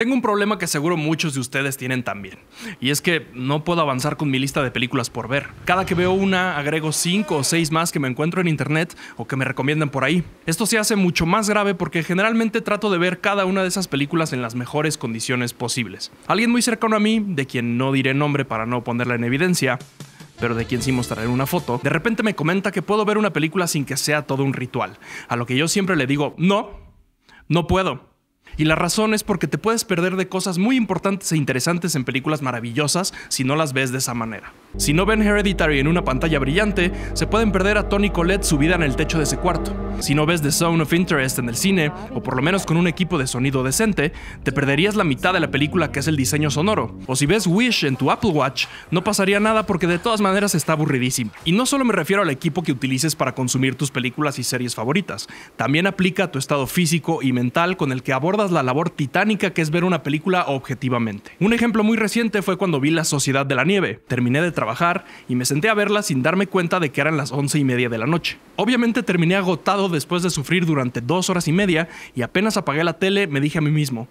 Tengo un problema que seguro muchos de ustedes tienen también, y es que no puedo avanzar con mi lista de películas por ver. Cada que veo una, agrego 5 o 6 más que me encuentro en internet o que me recomiendan por ahí. Esto se hace mucho más grave porque generalmente trato de ver cada una de esas películas en las mejores condiciones posibles. Alguien muy cercano a mí, de quien no diré nombre para no ponerla en evidencia, pero de quien sí mostraré una foto, de repente me comenta que puedo ver una película sin que sea todo un ritual, a lo que yo siempre le digo, no, no puedo. Y la razón es porque te puedes perder de cosas muy importantes e interesantes en películas maravillosas si no las ves de esa manera. Si no ven Hereditary en una pantalla brillante, se pueden perder a Tony Collette subida en el techo de ese cuarto. Si no ves The Zone of Interest en el cine, o por lo menos con un equipo de sonido decente, te perderías la mitad de la película que es el diseño sonoro. O si ves Wish en tu Apple Watch, no pasaría nada porque de todas maneras está aburridísimo. Y no solo me refiero al equipo que utilices para consumir tus películas y series favoritas, también aplica a tu estado físico y mental con el que abordas la labor titánica que es ver una película objetivamente. Un ejemplo muy reciente fue cuando vi La Sociedad de la Nieve. Terminé de trabajar y me senté a verla sin darme cuenta de que eran las once y media de la noche. Obviamente terminé agotado después de sufrir durante dos horas y media y apenas apagué la tele me dije a mí mismo,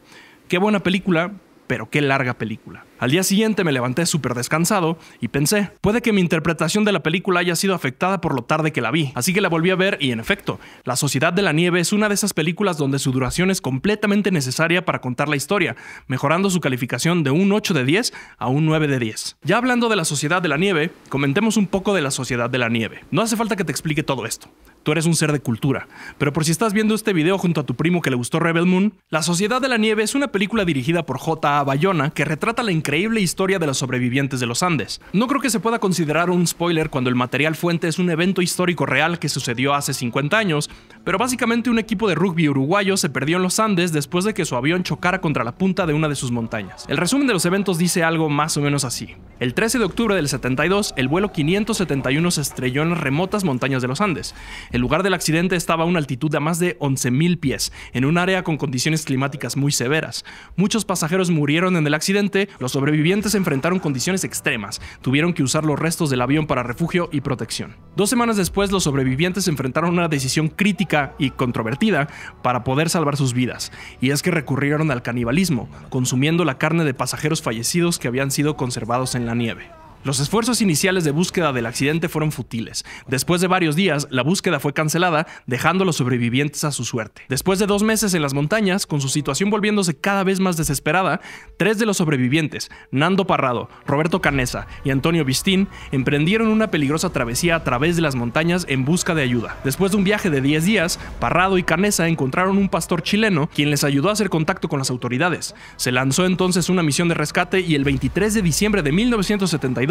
qué buena película, pero qué larga película. Al día siguiente me levanté súper descansado y pensé, puede que mi interpretación de la película haya sido afectada por lo tarde que la vi, así que la volví a ver y en efecto, La Sociedad de la Nieve es una de esas películas donde su duración es completamente necesaria para contar la historia, mejorando su calificación de un 8 de 10 a un 9 de 10. Ya hablando de La Sociedad de la Nieve, comentemos un poco de La Sociedad de la Nieve. No hace falta que te explique todo esto tú eres un ser de cultura. Pero por si estás viendo este video junto a tu primo que le gustó Rebel Moon, La Sociedad de la Nieve es una película dirigida por J.A. Bayona que retrata la increíble historia de los sobrevivientes de los Andes. No creo que se pueda considerar un spoiler cuando el material fuente es un evento histórico real que sucedió hace 50 años, pero básicamente un equipo de rugby uruguayo se perdió en los Andes después de que su avión chocara contra la punta de una de sus montañas. El resumen de los eventos dice algo más o menos así. El 13 de octubre del 72, el vuelo 571 se estrelló en las remotas montañas de los Andes. El lugar del accidente estaba a una altitud de más de 11.000 pies, en un área con condiciones climáticas muy severas. Muchos pasajeros murieron en el accidente, los sobrevivientes enfrentaron condiciones extremas, tuvieron que usar los restos del avión para refugio y protección. Dos semanas después, los sobrevivientes enfrentaron una decisión crítica y controvertida para poder salvar sus vidas, y es que recurrieron al canibalismo, consumiendo la carne de pasajeros fallecidos que habían sido conservados en la nieve. Los esfuerzos iniciales de búsqueda del accidente fueron futiles. Después de varios días, la búsqueda fue cancelada, dejando a los sobrevivientes a su suerte. Después de dos meses en las montañas, con su situación volviéndose cada vez más desesperada, tres de los sobrevivientes, Nando Parrado, Roberto Canesa y Antonio Bistín, emprendieron una peligrosa travesía a través de las montañas en busca de ayuda. Después de un viaje de 10 días, Parrado y Canesa encontraron un pastor chileno quien les ayudó a hacer contacto con las autoridades. Se lanzó entonces una misión de rescate y el 23 de diciembre de 1972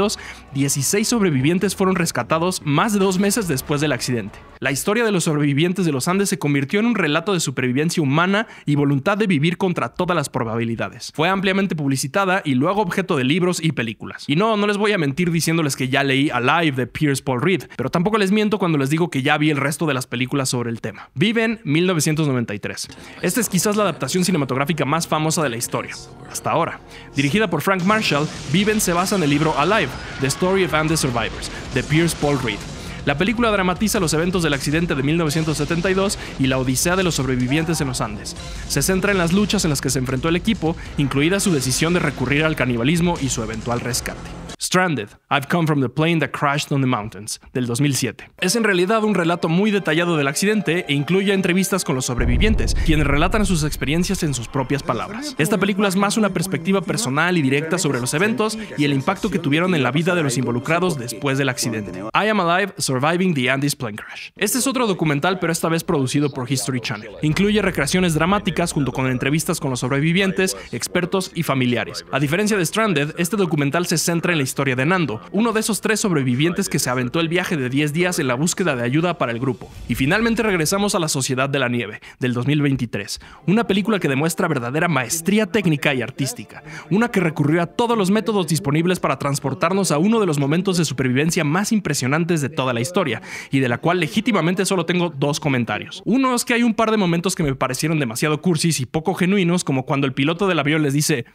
16 sobrevivientes fueron rescatados más de dos meses después del accidente. La historia de los sobrevivientes de los Andes se convirtió en un relato de supervivencia humana y voluntad de vivir contra todas las probabilidades. Fue ampliamente publicitada y luego objeto de libros y películas. Y no, no les voy a mentir diciéndoles que ya leí Alive de Pierce Paul Reed, pero tampoco les miento cuando les digo que ya vi el resto de las películas sobre el tema. Viven 1993. Esta es quizás la adaptación cinematográfica más famosa de la historia, hasta ahora. Dirigida por Frank Marshall, Viven se basa en el libro Alive The Story of Andes Survivors, de Pierce Paul Reed. La película dramatiza los eventos del accidente de 1972 y la odisea de los sobrevivientes en los Andes. Se centra en las luchas en las que se enfrentó el equipo, incluida su decisión de recurrir al canibalismo y su eventual rescate. Stranded, I've Come from the Plane That Crashed on the Mountains, del 2007. Es en realidad un relato muy detallado del accidente e incluye entrevistas con los sobrevivientes, quienes relatan sus experiencias en sus propias palabras. Esta película es más una perspectiva personal y directa sobre los eventos y el impacto que tuvieron en la vida de los involucrados después del accidente. I Am Alive, Surviving the Andes Plane Crash. Este es otro documental, pero esta vez producido por History Channel. Incluye recreaciones dramáticas junto con entrevistas con los sobrevivientes, expertos y familiares. A diferencia de Stranded, este documental se centra en la historia historia de Nando, uno de esos tres sobrevivientes que se aventó el viaje de 10 días en la búsqueda de ayuda para el grupo. Y finalmente regresamos a La Sociedad de la Nieve, del 2023, una película que demuestra verdadera maestría técnica y artística, una que recurrió a todos los métodos disponibles para transportarnos a uno de los momentos de supervivencia más impresionantes de toda la historia, y de la cual legítimamente solo tengo dos comentarios. Uno es que hay un par de momentos que me parecieron demasiado cursis y poco genuinos, como cuando el piloto del avión les dice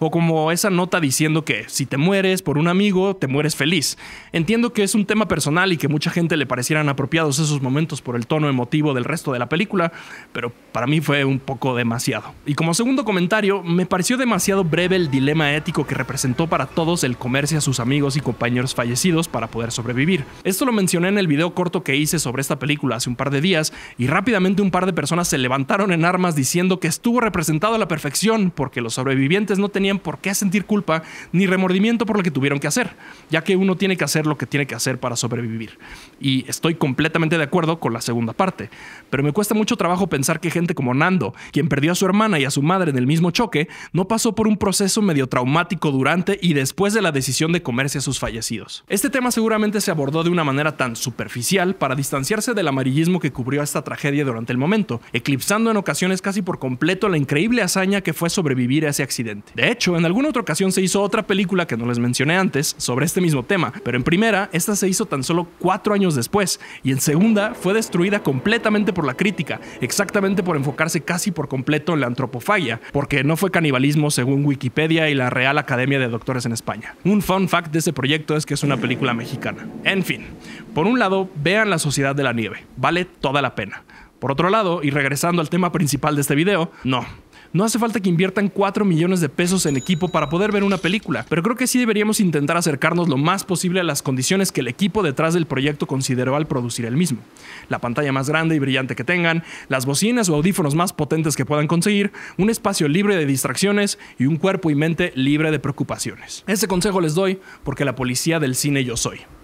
o como esa nota diciendo que si te mueres por un amigo, te mueres feliz. Entiendo que es un tema personal y que mucha gente le parecieran apropiados esos momentos por el tono emotivo del resto de la película, pero para mí fue un poco demasiado. Y como segundo comentario, me pareció demasiado breve el dilema ético que representó para todos el comercio a sus amigos y compañeros fallecidos para poder sobrevivir. Esto lo mencioné en el video corto que hice sobre esta película hace un par de días y rápidamente un par de personas se levantaron en armas diciendo que estuvo representado a la perfección porque los sobrevivientes no tenían por qué sentir culpa ni remordimiento por lo que tuvieron que hacer, ya que uno tiene que hacer lo que tiene que hacer para sobrevivir. Y estoy completamente de acuerdo con la segunda parte, pero me cuesta mucho trabajo pensar que gente como Nando, quien perdió a su hermana y a su madre en el mismo choque, no pasó por un proceso medio traumático durante y después de la decisión de comerse a sus fallecidos. Este tema seguramente se abordó de una manera tan superficial para distanciarse del amarillismo que cubrió esta tragedia durante el momento, eclipsando en ocasiones casi por completo la increíble hazaña que fue sobrevivir a ese accidente. De hecho, hecho, en alguna otra ocasión se hizo otra película que no les mencioné antes sobre este mismo tema, pero en primera, esta se hizo tan solo cuatro años después, y en segunda fue destruida completamente por la crítica, exactamente por enfocarse casi por completo en la antropofagia, porque no fue canibalismo según Wikipedia y la Real Academia de Doctores en España. Un fun fact de ese proyecto es que es una película mexicana. En fin, por un lado, vean La Sociedad de la Nieve, vale toda la pena. Por otro lado, y regresando al tema principal de este video, no, no hace falta que inviertan 4 millones de pesos en equipo para poder ver una película, pero creo que sí deberíamos intentar acercarnos lo más posible a las condiciones que el equipo detrás del proyecto consideró al producir el mismo. La pantalla más grande y brillante que tengan, las bocinas o audífonos más potentes que puedan conseguir, un espacio libre de distracciones y un cuerpo y mente libre de preocupaciones. Ese consejo les doy porque la policía del cine yo soy.